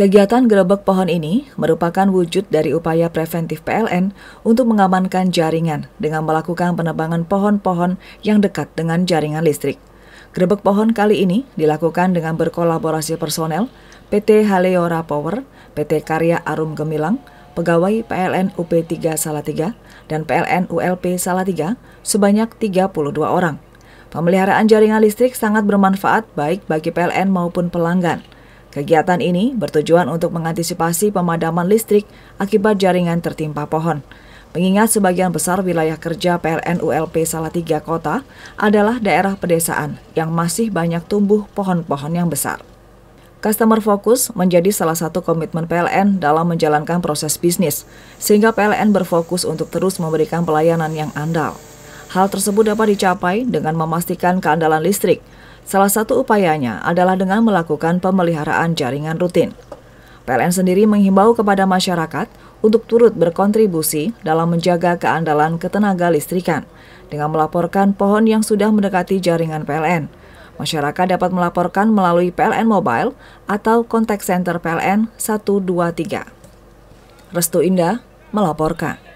Kegiatan gerebek pohon ini merupakan wujud dari upaya preventif PLN untuk mengamankan jaringan dengan melakukan penebangan pohon-pohon yang dekat dengan jaringan listrik. Gerebek pohon kali ini dilakukan dengan berkolaborasi personel PT Haleora Power, PT Karya Arum Gemilang, pegawai PLN UP3 Salatiga, dan PLN ULP Salatiga sebanyak 32 orang. Pemeliharaan jaringan listrik sangat bermanfaat baik bagi PLN maupun pelanggan – Kegiatan ini bertujuan untuk mengantisipasi pemadaman listrik akibat jaringan tertimpa pohon. Mengingat sebagian besar wilayah kerja PLN ULP Salatiga Kota adalah daerah pedesaan yang masih banyak tumbuh pohon-pohon yang besar. Customer Focus menjadi salah satu komitmen PLN dalam menjalankan proses bisnis, sehingga PLN berfokus untuk terus memberikan pelayanan yang andal. Hal tersebut dapat dicapai dengan memastikan keandalan listrik, Salah satu upayanya adalah dengan melakukan pemeliharaan jaringan rutin. PLN sendiri menghimbau kepada masyarakat untuk turut berkontribusi dalam menjaga keandalan ketenaga listrikan dengan melaporkan pohon yang sudah mendekati jaringan PLN. Masyarakat dapat melaporkan melalui PLN Mobile atau kontak center PLN 123. Restu Indah melaporkan.